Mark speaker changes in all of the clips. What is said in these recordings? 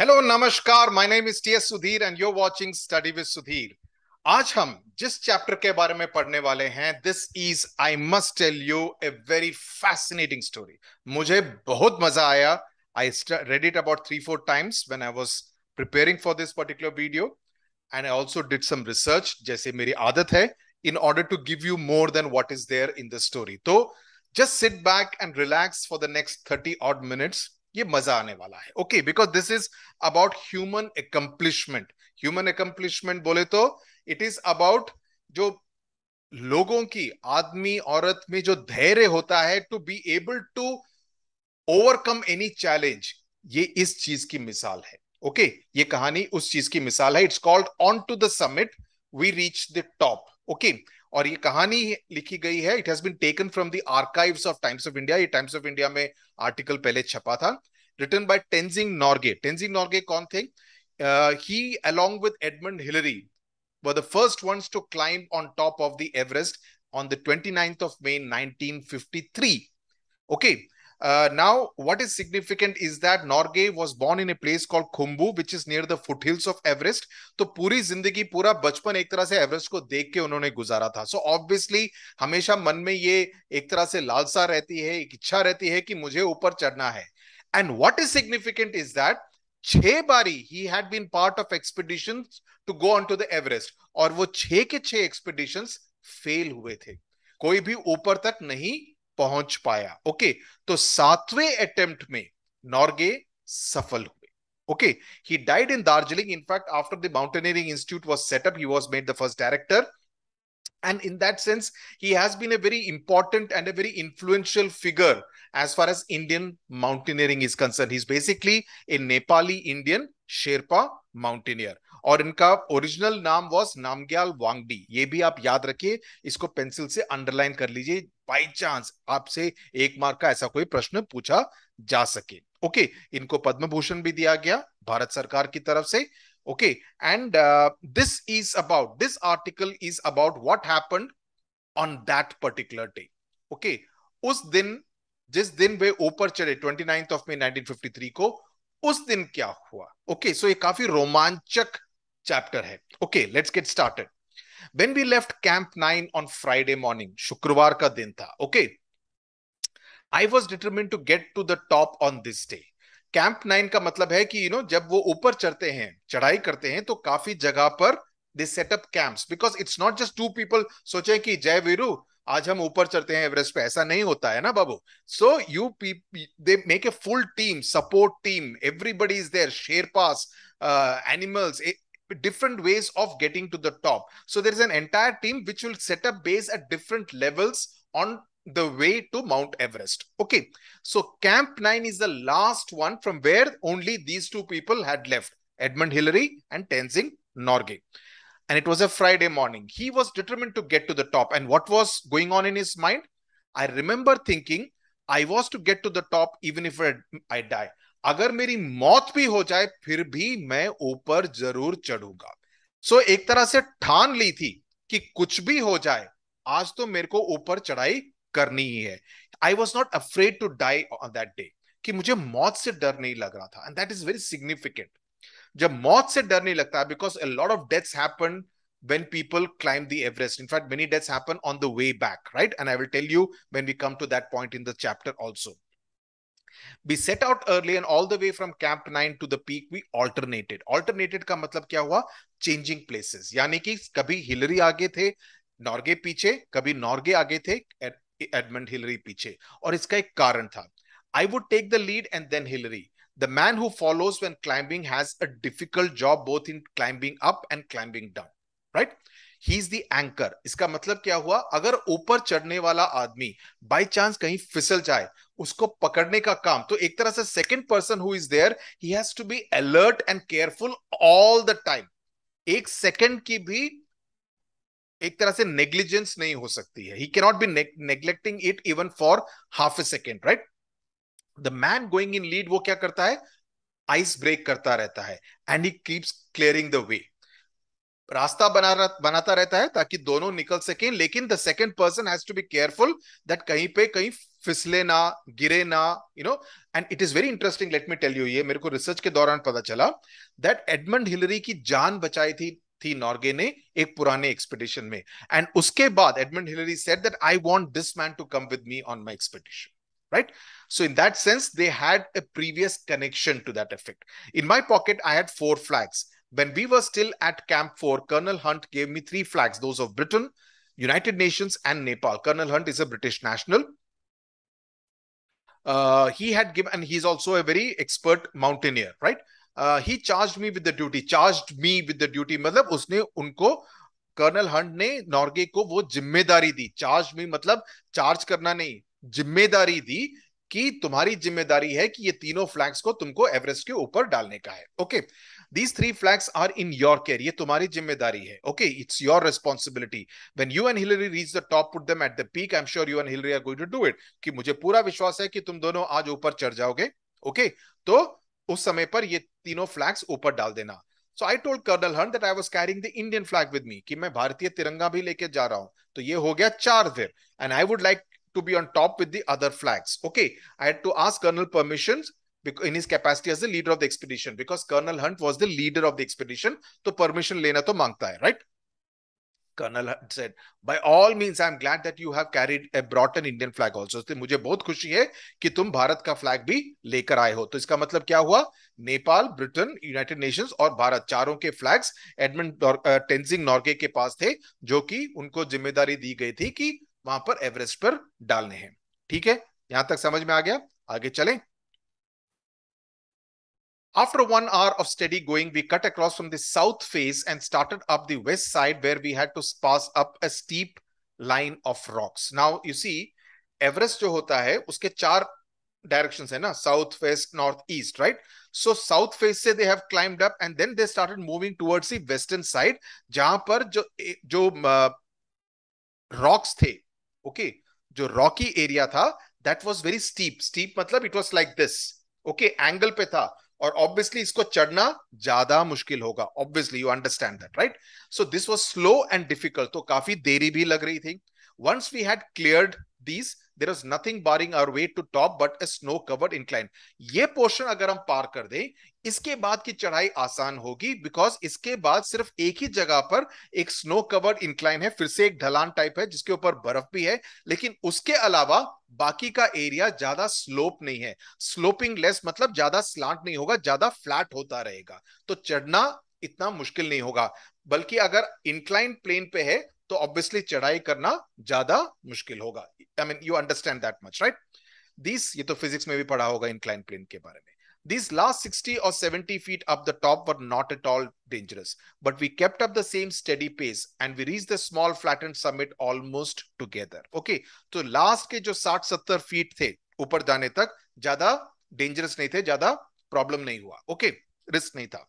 Speaker 1: Hello नमस्कार my name is S Sudhir and you watching study with Sudhir आज हम जिस चैप्टर के बारे में पढ़ने वाले हैं this is I must tell you a very fascinating story मुझे बहुत मजा आया I read it about three four times when I was preparing for this particular video and I also did some research जैसे मेरी आदत है in order to give you more than what is there in the story तो just sit back and relax for the next thirty odd minutes ये मजा आने वाला है okay because this is about human accomplishment human accomplishment बोले तो it is about जो लोगों की आदमी औरत में जो धैर्य होता है to be able to overcome any challenge ये इस चीज की मिसाल है ओके okay? ये कहानी उस चीज की मिसाल है it's called on to the summit we reach the top okay और ये कहानी लिखी गई है it has been taken from the archives of Times of India ये टाइम्स ऑफ इंडिया में आर्टिकल पहले छपा था रिटन बाय टेंजिंग नॉर्गे टेंजिंग नॉर्गे कौन थे he along with Edmund Hillary were the first ones to climb on top of the Everest on the 29th of May 1953. Okay, Uh, now, what is significant is that Norgay was born in a place called Khumbu, which is near the foothills of Everest. तो पूरी जिंदगी पूरा बचपन एक तरह से Everest को देख के उन्होंने गुजारा था सो so ऑब्वियसली हमेशा मन में ये एक तरह से लालसा रहती है एक इच्छा रहती है कि मुझे ऊपर चढ़ना है and what is significant is that छह बारी he had been part of expedition to go on to the Everest और वो छह के छह एक्सपीडिशन फेल हुए थे कोई भी ऊपर तक नहीं पहुंच पाया ओके तो सातवें अटेम्प्ट में नॉर्गे सफल हुए okay he died in darjeeling in fact after the mountaineering institute was set up he was made the first director and in that sense he has been a very important and a very influential figure as far as indian mountaineering is concerned he's basically a nepali indian sherpa mountaineer और इनका original नाम was Namgyal वांगडी ये भी आप याद रखिए इसको पेंसिल से अंडरलाइन कर लीजिए बाई चांस आपसे एक मार्क का ऐसा कोई प्रश्न पूछा जा सके ओके okay, इनको पद्म भूषण भी दिया गया भारत सरकार की तरफ से okay and this is about this article is about what happen on that particular day okay उस दिन जिस दिन वे ऊपर चढ़े ट्वेंटी ऑफ मे 1953 को उस दिन क्या हुआ ओके okay, सो so ये काफी रोमांचक चैप्टर है okay let's get started when we left camp nine on Friday morning शुक्रवार का दिन था okay I was determine to get to the top on this day camp nine का मतलब है कि यू you नो know, जब वो ऊपर चढ़ते हैं चढ़ाई करते हैं तो काफी जगह पर they set up camps because it's not just two people सोचे कि जय वीरू आज हम ऊपर चढ़ते हैं एवरेस्ट पे ऐसा नहीं होता है ना बाबू so you P they make a full team support team everybody is there Sherpas animals different ways of getting to the top. So there's an entire team which will set up base at different levels on the way to Mount Everest. Okay, so Camp 9 is the last one from where only these two people had left Edmund Hillary and Tenzing Norgay. And it was a Friday morning. He was determined to get to the top. And what was going on in his mind? I remember thinking, I was to get to the top even if I die. अगर मेरी मौत भी हो जाए फिर भी मैं ऊपर जरूर चढ़ूंगा सो so, एक तरह से ठान ली थी कि कुछ भी हो जाए आज तो मेरे को ऊपर चढ़ाई करनी ही है I was not afraid to die on that day कि मुझे मौत से डर नहीं लग रहा था and that is very significant जब मौत से डर नहीं लगता because a lot of deaths happen when people climb the Everest. In fact, many deaths happen on the way back, right? And I will tell you when we come to that point in the chapter also. we set out early and all the way from camp 9 to the peak we alternated alternated का मतलब क्या हुआ changing places यानी कि कभी Hillary आगे थे Norge पीछे कभी Norge आगे थे एडमंड Hillary पीछे और इसका एक कारण था I would take the lead, and then Hillary. the man who follows when climbing has a difficult job both in climbing up and climbing down right he is the anchor इसका मतलब क्या हुआ अगर ऊपर चढ़ने वाला आदमी बाई चांस कहीं फिसल जाए उसको पकड़ने का काम तो एक तरह से second person who is there he has to be alert and careful all the time एक सेकंड की भी एक तरह से नेग्लिजेंस नहीं हो सकती है he cannot be neglecting it even for half a second right the man going in lead वो क्या करता है आइस ब्रेक करता रहता है and he keeps clearing the way रास्ता बना रह, बनाता रहता है ताकि दोनों निकल सके लेकिन the second person has to be careful that कहीं पे कहीं फिसले ना गिरे ना you know and it is very interesting let me tell you ये मेरे को रिसर्च के दौरान पता चला दैट एडमंड हिलरी की जान बचाई थी थी नॉर्गे ने एक पुराने एक्सपेडिशन में एंड उसके बाद Edmund Hillary said that I want this man to come with me on my expedition right so in that sense they had a previous connection to that effect in my pocket i had four flags When we were still at Camp 4, Colonel Hunt gave me three flags those of Britain, United Nations, and Nepal. Colonel Hunt is a British national. Uh, he had given, and he's also a very expert mountaineer, right? Uh, he charged me with the duty, charged me with the duty. matlab usne unko colonel hunt ne norge ko wo जिम्मेदारी di charged me matlab charge karna nahi जिम्मेदारी di कि तुम्हारी जिम्मेदारी है कि ये तीनों flags को तुमको एवरेस्ट के ऊपर डालने का है okay these three flags are in your care ये तुम्हारी जिम्मेदारी है okay it's your responsibility when you and Hillary reach the top put them at the peak I am sure you and Hillary are going to do it कि मुझे पूरा विश्वास है कि तुम दोनों आज ऊपर चढ़ जाओगे ओके okay? तो उस समय पर ये तीनों फ्लैग्स ऊपर डाल देना so I told colonel Hunt that I was carrying the Indian flag with me कि मैं भारतीय तिरंगा भी लेके जा रहा हूं तो ये हो गया चार फिर and I would like to be on top with the other flags okay I had to ask colonel permissions in his capacity as the leader of the expedition because Colonel Hunt was the leader of the expedition. to permission lena to mangta hai right? colonel hunt said, by all means, i am glad that you have carried a brought an Indian flag also. so mujhe bahut khushi hai ki tum bharat ka flag bhi lekar aaye ho to iska matlab kya hua nepal britain united nations aur bharat charon ke flags edmund uh, tenzing norge ke paas the jo ki unko zimmedari di gayi thi ki wahan par everest par dalne hain theek hai yahan tak samajh mein aa gaya aage चलें After one hour of steady going, we cut across from the south face and started up the west side where we had to pass up a steep line of rocks. Now you see, Everest जो होता है उसके चार directions है ना south west north east right so south face से they have climbed up and then they started moving towards the western side जहां पर जो जो uh, rocks थे okay जो rocky area था that was very steep steep मतलब it was like this okay angle पे था और ऑब्वियसली इसको चढ़ना ज्यादा मुश्किल होगा obviously you understand that right so this was slow and difficult तो काफी देरी भी लग रही थी once we had cleared these there is nothing barring our way to top but a snow covered incline ये पोर्शन अगर हम पार कर दें इसके बाद की चढ़ाई आसान होगी बिकॉज इसके बाद सिर्फ एक ही जगह पर एक स्नो कवर्ड इंक्लाइन है फिर से एक ढलान टाइप है जिसके ऊपर बर्फ भी है लेकिन उसके अलावा बाकी का एरिया ज्यादा स्लोप नहीं है स्लोपिंग लेस मतलब ज्यादा स्लांट नहीं होगा ज्यादा फ्लैट होता रहेगा तो चढ़ना इतना मुश्किल नहीं होगा बल्कि अगर इंक्लाइन प्लेन पे है तो ऑब्वियसली चढ़ाई करना ज्यादा मुश्किल होगा I mean you understand that much right this ये तो फिजिक्स में भी पढ़ा होगा इंक्लाइन प्लेन के बारे में These last 60 or 70 feet up the top were not at all dangerous, but we kept up the same steady pace and we reached the small flattened summit almost together. Okay, so last ke jo 60-70 feet the upar jane tak jyada dangerous nahi the jyada problem nahi hua Okay, risk nahi tha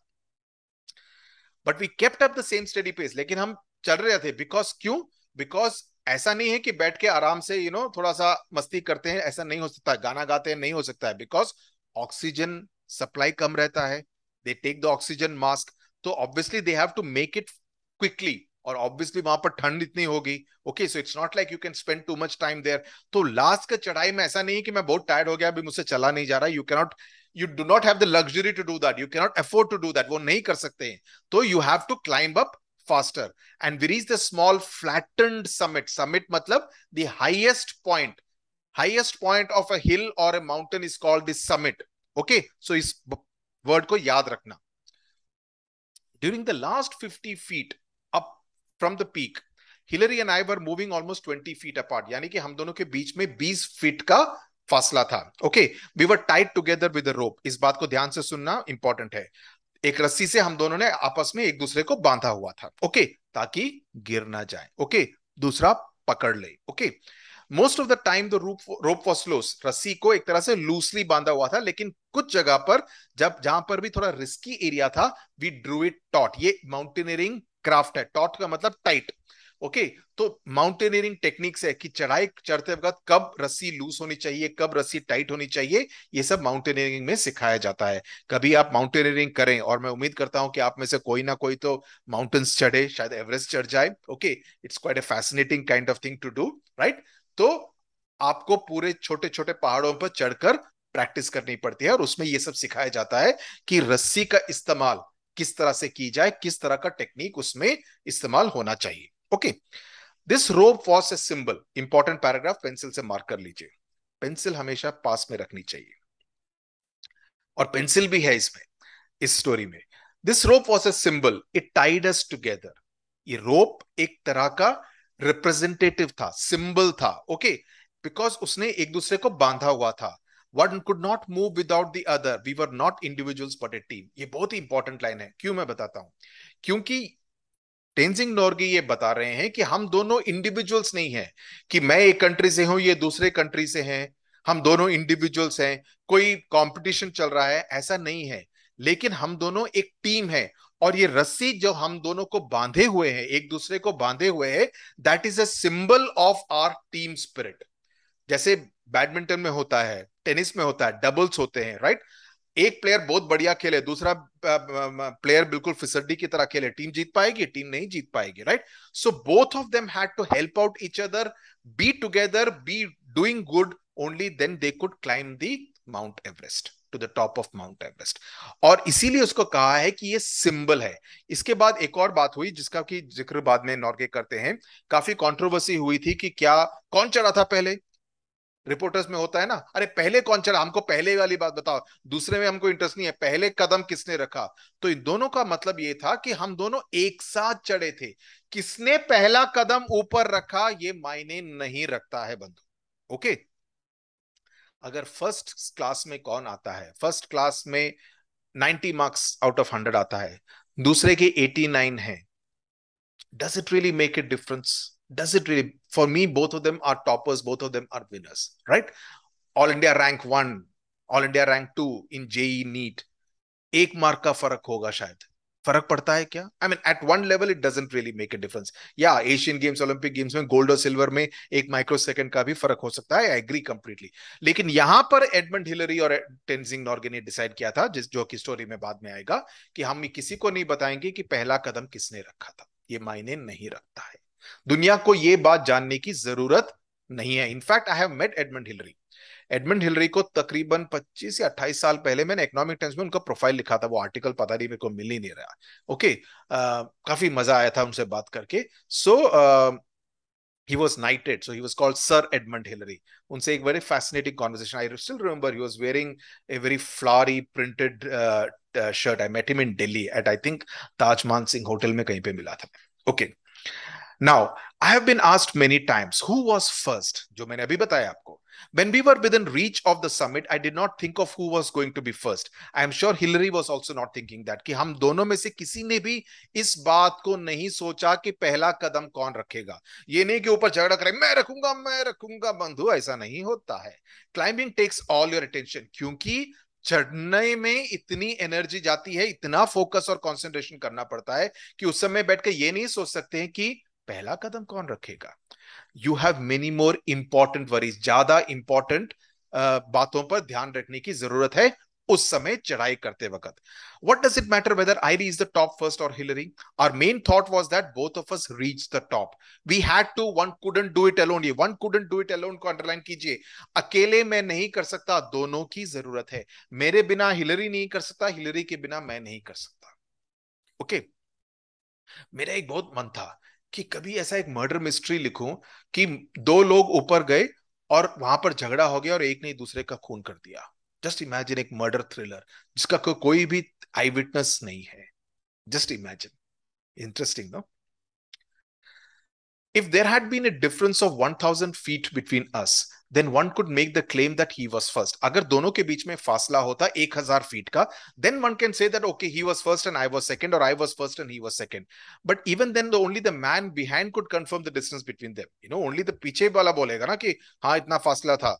Speaker 1: but we kept up the same steady pace lekin hum chal rahe the because kyun because ऐसा नहीं है कि बैठ के आराम से you you no know, थोड़ा सा मस्ती करते हैं ऐसा नहीं हो सकता गाना गाते हैं नहीं हो सकता है बिकॉज ऑक्सीजन सप्लाई कम रहता है they take the oxygen mask तो obviously they have to make it quickly और ऑब्वियसली वहां पर ठंड इतनी होगी okay so it's not like you can spend too much time there तो लास्ट का चढ़ाई में ऐसा नहीं है कि मैं बहुत टायर्ड हो गया अभी मुझसे चला नहीं जा रहा you cannot you do not have the luxury to do that you cannot afford to do that वो नहीं कर सकते हैं तो you have to climb up faster and we reach the small flattened summit summit मतलब the highest point highest point of a hill और a mountain is called this summit okay so इस word को याद रखना during the last fifty feet up from the peak Hillary and I were moving almost 20 feet apart यानी कि हम दोनों के बीच में 20 फीट का फासला था okay we were tight together with rope इस बात को ध्यान से सुनना इंपॉर्टेंट है एक रस्सी से हम दोनों ने आपस में एक दूसरे को बांधा हुआ था ओके ताकि गिर ना जाए ओके दूसरा पकड़ ले okay most of the time the rope rope was loose रस्सी को एक तरह से लूसली बांधा हुआ था लेकिन कुछ जगह पर जब जहां पर भी थोड़ा रिस्की एरिया था वी ड्रू इट टॉट ये माउंटेनियरिंग क्राफ्ट है टॉट का मतलब टाइट ओके okay, तो माउंटेनियरिंग टेक्निक्स है कि चढ़ाई चढ़ते वक्त कब रस्सी लूज होनी चाहिए कब रस्सी टाइट होनी चाहिए ये सब माउंटेनियरिंग में सिखाया जाता है कभी आप माउंटेनियरिंग करें और मैं उम्मीद करता हूं कि आप में से कोई ना कोई तो माउंटेन्स चढ़े शायद एवरेस्ट चढ़ जाए okay it's quite a fascinating kind of thing to do right तो आपको पूरे छोटे छोटे पहाड़ों पर चढ़कर प्रैक्टिस करनी पड़ती है और उसमें यह सब सिखाया जाता है कि रस्सी का इस्तेमाल किस तरह से की जाए किस तरह का टेक्निक उसमें इस्तेमाल होना चाहिए okay this rope was a symbol important paragraph pencil से मार्क कर लीजिए पेंसिल हमेशा पास में रखनी चाहिए और पेंसिल भी है इसमें इस स्टोरी में this rope was a symbol it tied together ये रोप एक तरह का रिप्रेजेंटेटिव था सिंबल था ओके बिकॉज उसने एक दूसरे को बांधा हुआ था one could not move without the other we were not individuals but a team ये बहुत ही इंपॉर्टेंट लाइन है क्यों मैं बताता हूं क्योंकि टेंजिंग नॉर्गे ये बता रहे हैं कि हम दोनों इंडिविजुअल्स नहीं है कि मैं एक कंट्री से हूं ये दूसरे कंट्री से हैं हम दोनों इंडिविजुअल्स हैं कोई कंपटीशन चल रहा है ऐसा नहीं है लेकिन हम दोनों एक टीम है और ये रस्सी जो हम दोनों को बांधे हुए हैं एक दूसरे को बांधे हुए हैं that is a symbol of our team spirit जैसे बैडमिंटन में होता है टेनिस में होता है डबल्स होते हैं राइट एक प्लेयर बहुत बढ़िया खेले दूसरा प्लेयर बिल्कुल फिसड्डी की तरह खेले टीम जीत पाएगी टीम नहीं जीत पाएगी right so both of them had to help out each other be together be doing good only then they could climb the Mount Everest to the top of Mount Everest और इसीलिए उसको कहा है कि ये सिंबल है इसके बाद एक और बात हुई जिसका कि जिक्र बाद में नॉर्गे करते हैं काफी कंट्रोवर्सी हुई थी कि क्या कौन चढ़ा था पहले रिपोर्टर्स में होता है ना अरे पहले कौन चढ़ा हमको पहले वाली बात बताओ दूसरे में हमको इंटरेस्ट नहीं है पहले कदम किसने रखा तो इन दोनों का मतलब ये था कि हम दोनों एक साथ चढ़े थे किसने पहला कदम ऊपर रखा ये मायने नहीं रखता है बंधु ओके okay? अगर फर्स्ट क्लास में कौन आता है फर्स्ट क्लास में 90 मार्क्स आउट ऑफ 100 आता है दूसरे के 89 है does it really make it difference does it really for me both of them are toppers both of them are winners right all India rank one all India rank two in JEE NEET एक mark का फर्क होगा शायद फर्क पड़ता है क्या I mean at one level it doesn't really make a difference या एशियन गेम्स ओलंपिक गेम्स में गोल्ड और सिल्वर में एक माइक्रो सेकंड का भी फर्क हो सकता है आई एग्री कंप्लीटली लेकिन यहां पर एडमंड हिलरी और टेंजिंग नॉर्गे ने डिसाइड किया था जिस जो की स्टोरी में बाद में आएगा कि हम किसी को नहीं बताएंगे कि पहला कदम किसने रखा था ये मायने नहीं रखता है दुनिया को ये बात जानने की जरूरत नहीं है in fact I have met Edmund Hillary Edmund Hillary को तकरीबन 25 या 28 साल पहले मैंने इकोनॉमिक टाइम्स में उनका प्रोफाइल लिखा था वो आर्टिकल पता नहीं मेरे को मिल ही नहीं रहा ओके आ, काफी मजा आया था उनसे बात करके सो he was knighted so he was called sir edmund hillary unse ek very fascinating conversation i still remember he was wearing a very flowery printed uh, uh, shirt i met him in delhi at i think taj man singh hotel mein kahin pe mila tha okay now i have been asked many times who was first jo maine abhi bataya aapko When we were within reach of the summit, I did not think of who was going to be first. I am sure Hillary was also not thinking that कि हम दोनों में से किसी ने भी इस बात को नहीं सोचा कि पहला कदम कौन रखेगा ये नहीं कि ऊपर झगड़ा करे मैं रखूंगा मैं रखूंगा बंधु ऐसा नहीं होता है climbing takes all your attention क्योंकि चढ़ने में इतनी एनर्जी जाती है इतना फोकस और कंसंट्रेशन करना पड़ता है कि उस समय बैठ कर ये नहीं सोच सकते हैं कि पहला कदम कौन रखेगा you have many more important worries ज्यादा इंपॉर्टेंट uh, बातों पर ध्यान रखने की जरूरत है उस समय चढ़ाई करते वक्त what does it matter whether I reached the top first और Hillary our main thought was that both of us reach the top we had to one couldn't do it alone ये one couldn't do it alone को underline कीजिए अकेले मैं नहीं कर सकता दोनों की जरूरत है मेरे बिना हिलरी नहीं कर सकता हिलरी के बिना मैं नहीं कर सकता ओके okay. मेरा एक बहुत मन था कि कभी ऐसा एक मर्डर मिस्ट्री लिखूं कि दो लोग ऊपर गए और वहां पर झगड़ा हो गया और एक ने एक दूसरे का खून कर दिया जस्ट इमेजिन एक मर्डर थ्रिलर जिसका को, कोई भी आई विटनेस नहीं है जस्ट इमेजिन इंटरेस्टिंग ना If there had been a difference of 1000 feet between us, then one could make the claim that he was first. अगर दोनों के बीच में फासला होता 1000 feet का, then one can say that okay, he was first and I was second, or I was first and he was second. But even then, the only the man behind could confirm the distance between them. You know, only the पीछे वाला बोलेगा ना कि हाँ इतना फासला था.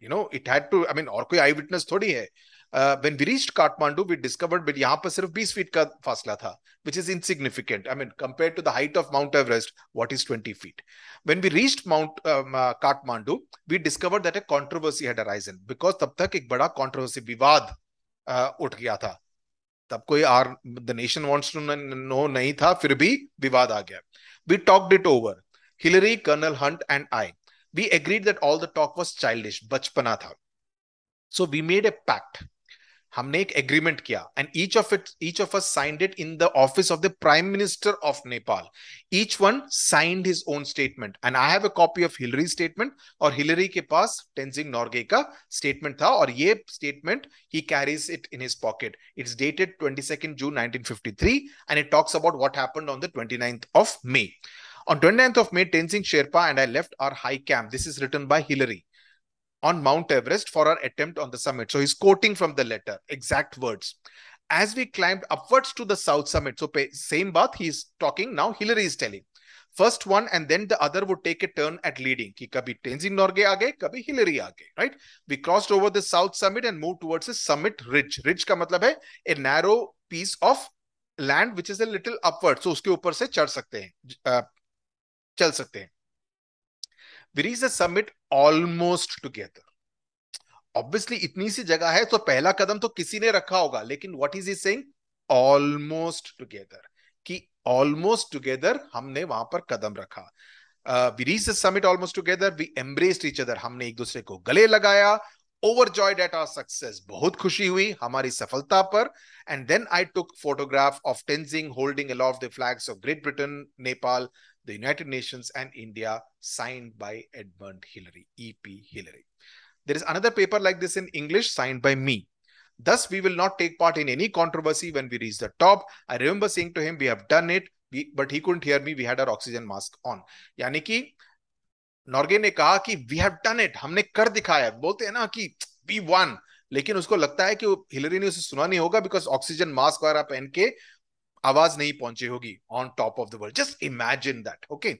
Speaker 1: You know, it had to. I mean, or कोई eyewitness थोड़ी है. Uh, when we reached Kathmandu, we discovered that यहाँ पर सिर्फ 20 feet का फासला था which is insignificant. I mean, compared to the height of Mount Everest, what is 20 feet? When we reached Mount um, uh, Kathmandu, we discovered that a controversy had arisen because तब तक एक बड़ा controversy विवाद uh, उठ गया था तब कोई आर the nation wants to know नहीं था फिर भी विवाद आ गया we talked it over Hillary colonel Hunt and I we agreed that all the talk was childish बचपना था सो वी मेड पैक्ट हमने एक एग्रीमेंट किया and each of it each of us signed it in the office of the prime minister of Nepal each one signed his own statement and I have a copy of Hillary statement और Hillary के पास टेंजिंग नॉर्गे का statement था और ये statement he carries it in his pocket it's dated twenty second June nineteen fifty three and it talks about what happened on the twenty ninth of May On 29th of May, Tenzing Sherpa and I left our high camp. This is written by Hillary. on Mount Everest for our attempt on the summit. So he's quoting from the letter, exact words. As we climbed upwards to the south summit, so same bath he's talking now, Hillary is telling. First one and then the other would take a turn at leading. Ki kabhi Tenzing Norgay aage, kabhi Hillary aage, right? We crossed over the south summit and moved towards the summit ridge. Ridge ka matlab hai a narrow piece of land which is a little upward. So uske upar se chad sakte hain, uh, chal sakte hain. We reached the summit almost together obviously इतनी सी जगह है तो पहला कदम तो किसी ने रखा होगा लेकिन what is is saying almost together कि ऑलमोस्ट टुगेदर हमने वहां पर कदम रखा we reach the summit almost together we embraced each other हमने एक दूसरे को गले लगाया ओवरजॉयड एट आवर सक्सेस बहुत खुशी हुई हमारी सफलता पर and then I took photograph of Tenzing holding aloft the flags of great Britain Nepal the United Nations and India, signed by Edmund Hillary, E.P. Hillary. There is another paper like this in English, signed by me. Thus, we will not take part in any controversy when we reach the top. I remember saying to him, We have done it, we, but he couldn't hear me. We had our oxygen mask on. यानी कि नॉर्गे ने कहा कि "We have done it." हमने कर दिखाया बोलते हैं ना कि "We won." लेकिन उसको लगता है कि हिलरी ने उसे सुना नहीं होगा बिकॉज ऑक्सीजन मास्क वगैरह पहन के आवाज नहीं पहुंची होगी on top of the world just imagine that okay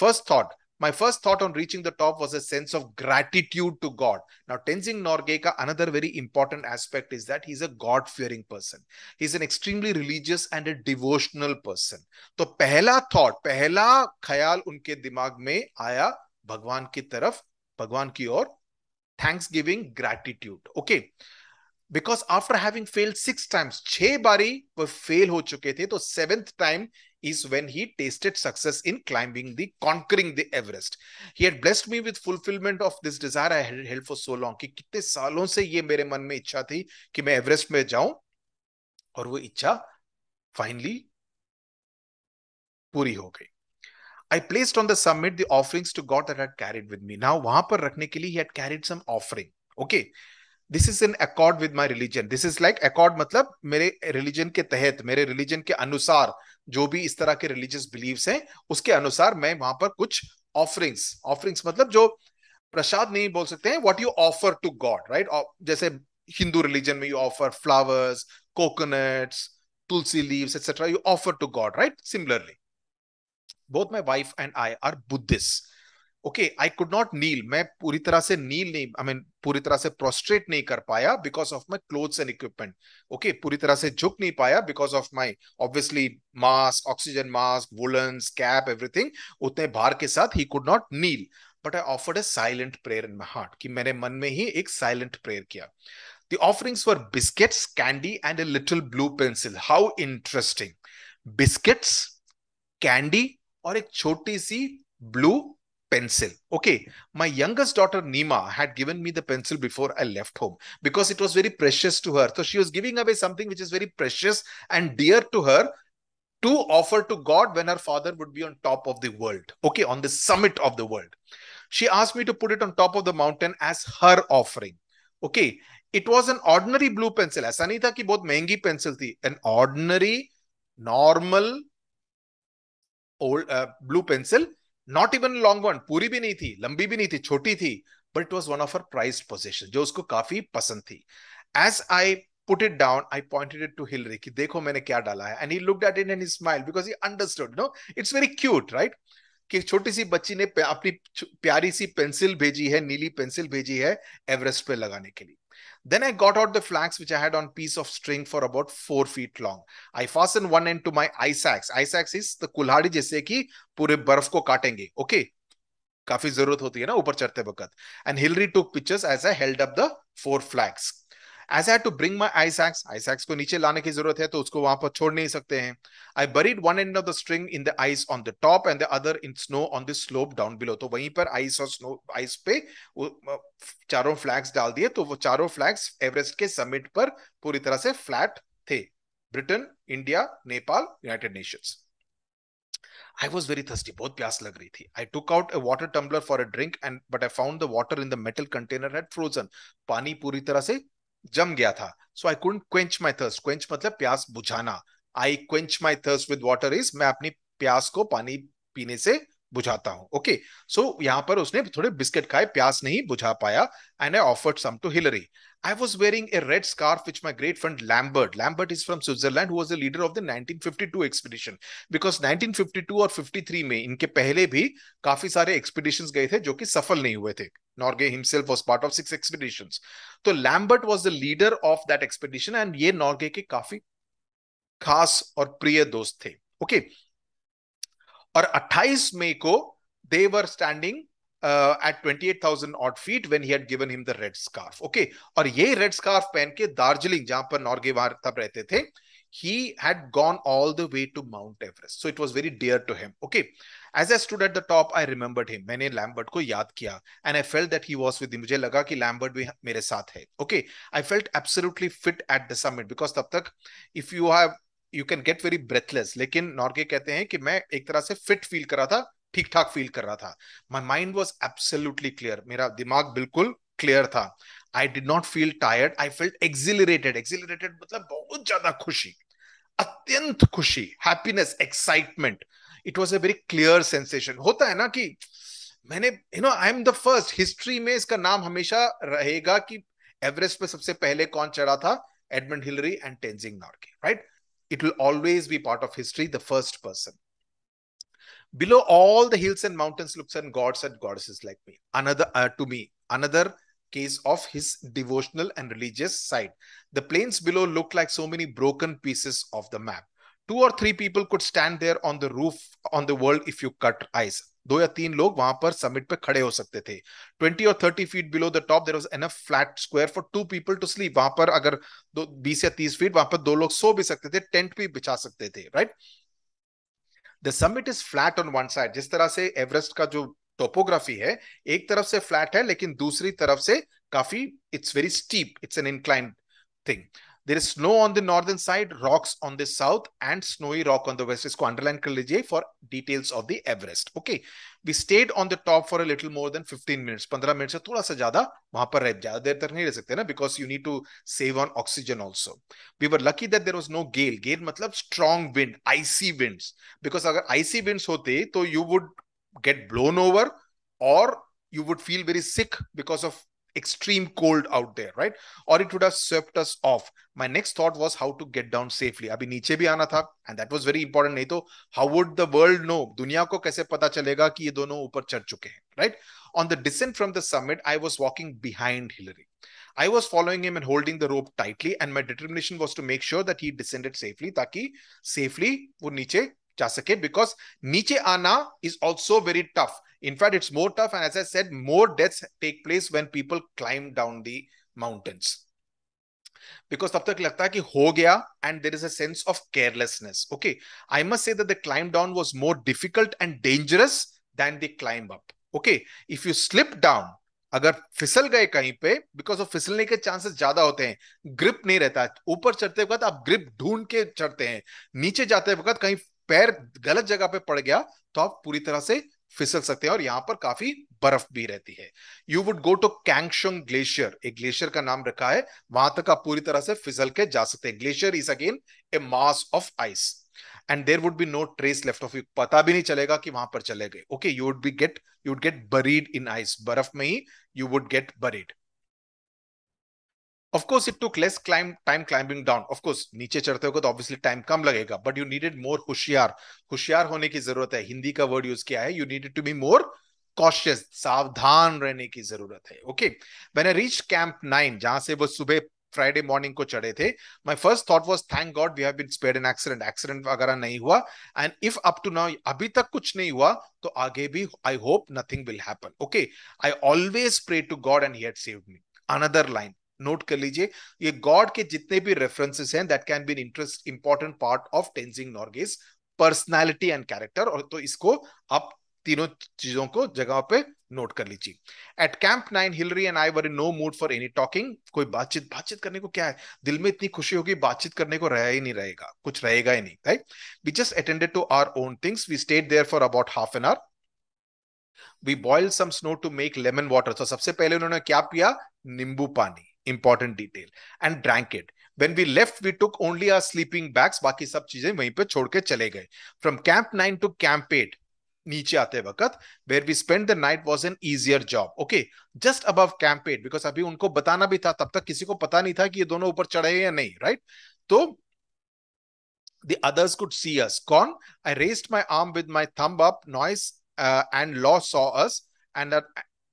Speaker 1: first thought My first thought on reaching the top was a sense of gratitude to God. Now, Tenzing Norgay ka another very important aspect is that he's a God fearing person. He's an extremely religious and a devotional person. So, pehla thought, pehla khayal unke dimag mein aaya Bhagwan ki taraf, Bhagwan ki or thanksgiving, gratitude. okay? Because after having failed six times छह बारी वो fail हो चुके थे तो seventh time is when he tasted success in climbing the conquering the Everest. He had blessed me with fulfillment of this desire I had held for so long. कि कितने सालों से ये मेरे मन में इच्छा थी कि मैं एवरेस्ट में जाऊं और वो इच्छा फाइनली पूरी हो गई I placed on the summit the offerings to God that I had carried with me. Now वहां पर रखने के लिए he had carried some offering. Okay. This is in accord with my religion this is like accord मतलब मेरे religion के तहत मेरे रिलीजन के अनुसार जो भी इस तरह के रिलीजियस बिलीव हैं उसके अनुसार मैं वहां पर कुछ ऑफरिंग्स ऑफरिंग्स मतलब जो प्रसाद नहीं बोल सकते हैं what you offer to God right जैसे हिंदू रिलीजन में you offer flowers coconuts tulsi leave etcetera you offer to God right similarly both my wife and I are Buddhist okay I could not kneel मैं पूरी तरह से नील नहीं आई I mean mean, पूरी तरह से प्रोस्ट्रेट नहीं कर पाया because of my clothes and equipment okay पूरी तरह से झुक नहीं पाया because of my obviously mask oxygen mask woollen cap everything उतने भार के साथ ही could not kneel but I offered a silent prayer in my heart कि मैंने मन में ही एक साइलेंट प्रेयर किया The offerings were biscuits, candy, and a little blue pencil. How interesting! Biscuits, candy, और एक छोटी सी blue pencil. Okay, my youngest daughter Nima had given me the pencil before I left home because it was very precious to her. So she was giving away something which is very precious and dear to her to offer to God when her father would be on top of the world. Okay, on the summit of the world. She asked me to put it on top of the mountain as her offering. Okay, it was an ordinary blue pencil. ऐसा नहीं था कि बहुत महंगी pencil An ordinary, normal, old uh, blue pencil not even long one पूरी भी नहीं थी लंबी भी नहीं थी छोटी थी but it was one of our prize possession जो उसको काफी पसंद थी as I put it down I pointed to Hillary कि देखो मैंने क्या डाला है and he look that in an smile because you understood no it's very cute right कि छोटी सी बच्ची ने अपनी प्यारी सी पेंसिल भेजी है नीली पेंसिल भेजी है एवरेस्ट पे लगाने के लिए Then I got out the flax which I had on piece of string for about four feet long. I fastened one end to my ice axe. Ice axe is the kulhadi jaise ki pure barf ko kaatenge. okay? काफी जरूरत होती है ना ऊपर चढ़ते वक्त and Hillary took pictures as I held up the four flags as I to bring my ice axe ice axe को नीचे लाने की जरूरत है तो उसको वहां पर छोड़ नहीं सकते हैं I buried one end of the string in the ice on the top and the other in snow on the slope down below तो वहीं पर आइस और स्नो आइस पे चारों फ्लैग्स डाल दिए तो वो चारों फ्लैग्स एवरेस्ट के समिट पर पूरी तरह से फ्लैट थे Britain India Nepal United Nations I was very thirsty. बहुत प्यास लग रही थी. I took out a water tumbler for a drink and but I found the water in the metal container had frozen. पानी पूरी तरह से जम गया था so I Kund quench my थर्स quench मतलब प्यास बुझाना I quench my thirst with water is मैं अपनी प्यास को पानी पीने से बुझाता हूं ओके सो यहाँ पर उसने थोड़े बिस्किट खाए प्यास नहीं बुझा पाया and I offered some to Hillary I was wearing a red scarf, which my great friend Lambert, Lambert is from Switzerland, who was the leader of the 1952 expedition. Because 1952 और 53 में इनके पहले भी काफी सारे एक्सपीडिशन गए थे जो कि सफल नहीं हुए थे Norgay himself was part of six expeditions तो Lambert was the leader of that expedition and ये नॉर्गे के काफी खास और प्रिय दोस्त थे ओके okay? और 28 मई को they were standing uh, at 28,000 odd feet when he had given him the red scarf. Okay. Or ये red scarf पहन Darjeeling, दार्जिलिंग Norge पर Norgay he had gone all the way to Mount Everest. So it was very dear to him. Okay. As I stood at the top, I remembered him. मैंने Lambert Lambert. याद and I felt that he was with me. मुझे लगा कि Lambert भी मेरे साथ Okay. I felt absolutely fit at the summit because तब tak, if you have you can get very breathless. लेकिन Norge कहते हैं कि मैं एक तरह से fit feel करा ठीक ठाक फील कर रहा था my mind was absolutely clear मेरा दिमाग बिल्कुल क्लियर था I did not feel tired I feel exhilarated exhilarated मतलब बहुत ज्यादा खुशी अत्यंत खुशी happiness excitement it was a very clear sensation होता है ना कि मैंने you know I am the first history में इसका नाम हमेशा रहेगा कि एवरेस्ट पे सबसे पहले कौन चढ़ा था Edmund Hillary and Tenzing Norgay right it will always be part of history the first person below all the hills and mountains looks and gods and goddesses like me another uh, to me another case of his devotional and religious side the plains below look like so many broken pieces of the map two or three people could stand there on the roof on the world if you cut eyes दो या तीन लोग वहां पर summit पे खड़े हो सकते थे ट्वेंटी और thirty feet below the top there was enough flat square for two people to sleep वहां पर अगर दो बीस या तीस फीट वहां पर दो लोग सो भी सकते थे टेंट भी बिछा सकते थे right right? The summit is flat on one side जिस तरह से एवरेस्ट का जो टोपोग्राफी है एक तरफ से फ्लैट है लेकिन दूसरी तरफ से काफी it's very steep it's an inclined thing There is snow on the northern side, rocks on the south, and snowy rock on the west. Isko underline kar for details of the Everest. Okay. We stayed on the top for a little more than 15 minutes. 15 minutes से थोड़ा सा ज़्यादा वहाँ पर रह ज़्यादा देर तक नहीं because you need to save on oxygen also. We were lucky that there was no gale. Gale matlab strong wind, icy winds. Because अगर icy winds hote, तो you would get blown over or you would feel very sick because of extreme cold out there, right? Or it would have swept us off. My next thought was how to get down safely. Abhi niche bhi aana tha, and that was very important. Nahi तो how would the world know? Dunya ko kaise pata chalega ki ye dono upar chad chuke हैं, right? On the descent from the summit, I was walking behind Hillary. I was following him and holding the rope tightly, and my determination was to make sure that he descended safely, taki safely wo niche जा सके because नीचे आना is also very tough in fact it's more tough and as I said more death take place when people climb down the mountains because तब तक लगता है कि हो गया and there is a sense of carelessness okay I must say the climb down was more difficult and dangerous than the climb up okay if you slip down अगर फिसल गए कहीं पे बिकॉज ऑफ फिसलने के चांसेस ज्यादा होते हैं ग्रिप नहीं रहता ऊपर चढ़ते वक्त आप ग्रिप ढूंढ के चढ़ते हैं नीचे जाते वक्त कहीं पैर गलत जगह पे पड़ गया तो आप पूरी तरह से फिसल सकते हैं और यहां पर काफी बर्फ भी रहती है you would go to Kangshung glacier एक ग्लेशियर का नाम रखा है वहां तक आप पूरी तरह से फिसल के जा सकते हैं glacier is again a mass of ice and there would be no trace left of you पता भी नहीं चलेगा कि वहां पर चले गए okay you would be get you would get buried in ice बर्फ में ही you would get buried Of course, it took less climb, time climbing down. Of course, नीचे चढ़ते हो तो ऑब्वियसली टाइम कम लगेगा बट यू नीडेड मोर होशियार होशियार होने की जरूरत है हिंदी का वर्ड यूज किया है you needed to be more cautious सावधान रहने की जरूरत है ओके मैंने रीच कैंप नाइन जहां से वो सुबह फ्राइडे मॉर्निंग को चढ़े थे my first thought was thank God we have been spared in accident accident वगैरह नहीं हुआ and if up to now अभी तक कुछ नहीं हुआ तो आगे भी I hope nothing will happen okay I always pray to God and he had saved me another line note कर लीजिए ये गॉड के जितने भी रेफरेंसेस हैं that can be interest important part of Tenzing नॉर्गेज personality and character और तो इसको आप तीनों चीजों को जगह पे नोट कर लीजिए at camp nine Hillary and I were in no mood for any talking कोई बातचीत बातचीत करने को क्या है दिल में इतनी खुशी होगी बातचीत करने को रहा ही नहीं रहेगा कुछ रहेगा ही नहीं right we just attended to our own things we stayed there for about half an hour we boil some snow to make lemon water तो सबसे पहले उन्होंने क्या पिया नींबू पानी important detail and drank it when we left we took only our sleeping bags बाकी सब चीजें वहीं पे छोड़ के चले गए from camp nine to camp eight नीचे आते वक्त where we spend the night was an easier job okay just अब कैंप बिकॉज अभी उनको बताना भी था तब तक किसी को पता नहीं था कि ये दोनों ऊपर चढ़े या नहीं राइट right? तो the others could see us. Con, I raised my arm with my thumb up, noise, uh, and Law saw us, and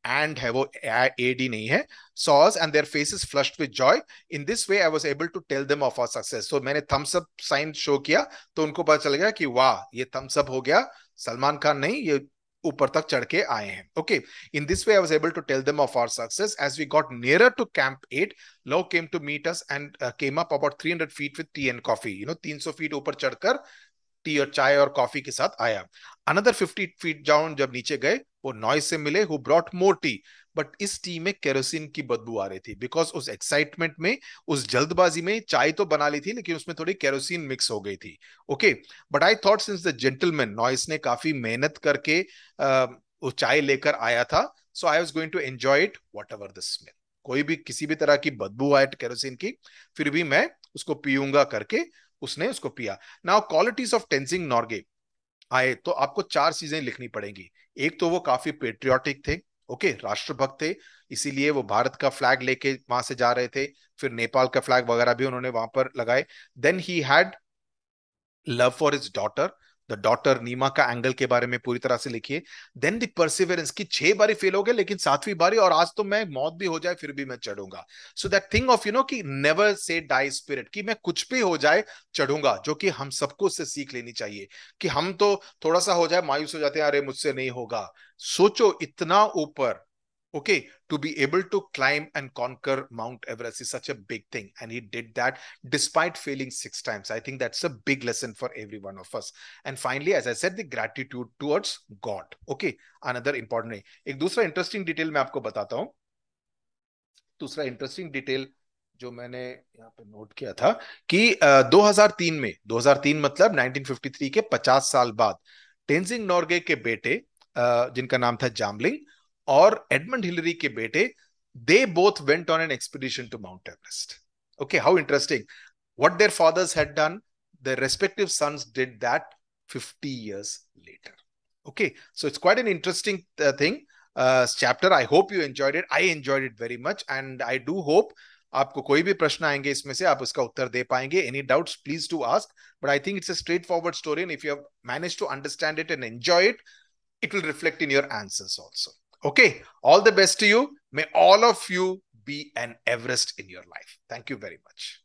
Speaker 1: and है वो ए डी नहीं है saw us and their face is flushed with joy in this way I was able to tell them of our success so मैंने thumbs up sign show किया तो उनको पता चल गया कि वाह ये थम्स अप हो गया सलमान खान नहीं ये ऊपर तक चढ़ के आए हैं okay in this way I was able to tell them of our success as we got nearer to camp 8 Lowe came to meet us and came up about 300 feet with tea and coffee you know 300 feet ऊपर चढ़कर T और चाय और coffee के साथ आया another 50 feet down जब नीचे गए वो नॉइस से मिले who brought more tea but इस टी में केरोसिन की बदबू आ रही थी बिकॉज उस एक्साइटमेंट में उस जल्दबाजी में चाय तो बना ली थी लेकिन उसमें थोड़ी केरोसिन मिक्स हो गई थी okay but I thought since the gentleman noise ने काफी मेहनत करके वो चाय लेकर आया था so I was going to enjoy it whatever the smell कोई भी किसी भी तरह की बदबू आए केरोसिन की फिर भी मैं उसको पीऊंगा करके उसने उसको पिया now qualities of Tenzing Norgay आए तो आपको चार चीजें लिखनी पड़ेंगी एक तो वो काफी पेट्रियोटिक थे ओके राष्ट्रभक्त थे इसीलिए वो भारत का फ्लैग लेके वहां से जा रहे थे फिर नेपाल का फ्लैग वगैरह भी उन्होंने वहां पर लगाए then he had love for his daughter the daughter Nima का एंगल के बारे में पूरी तरह से लिखिए देन द परसिवरेंस की छह बारी फेल हो गए लेकिन सातवीं बारी और आज तो मैं मौत भी हो जाए फिर भी मैं चढ़ूंगा so that thing of you know कि नेवर से डाई स्पिरिट कि मैं कुछ भी हो जाए चढ़ूंगा जो कि हम सबको उससे सीख लेनी चाहिए कि हम तो थोड़ा सा हो जाए मायूस हो जाते हैं अरे मुझसे नहीं होगा सोचो इतना ऊपर okay to be able to climb and conquer mount everest is such a big thing and he did that despite failing six times i think that's a big lesson for every one of us and finally as i said the gratitude towards god okay another important thing ek dusra interesting detail main aapko batata hu dusra interesting detail जो मैंने यहाँ पे note किया था कि uh, 2003 में 2003 मतलब 1953 के 50 साल बाद टेंजिंग नॉर्गे के बेटे uh, जिनका नाम था जामलिंग Or Edmund हिलरी के they both went on an expedition to Mount Everest. Okay, how interesting. What their fathers had done, their respective sons did that 50 years later. Okay, so it's quite an interesting uh, thing. Uh, chapter. I hope you enjoyed it. I enjoyed it very much, and I do hope आपको कोई भी any आएंगे इसमें से आप उसका उत्तर दे पाएंगे any doubts please to ask but I think it's a straightforward story and if you have manage to understand it and enjoy it it will reflect Okay. All the best to you. May all of you be an Everest in your life. Thank you very much.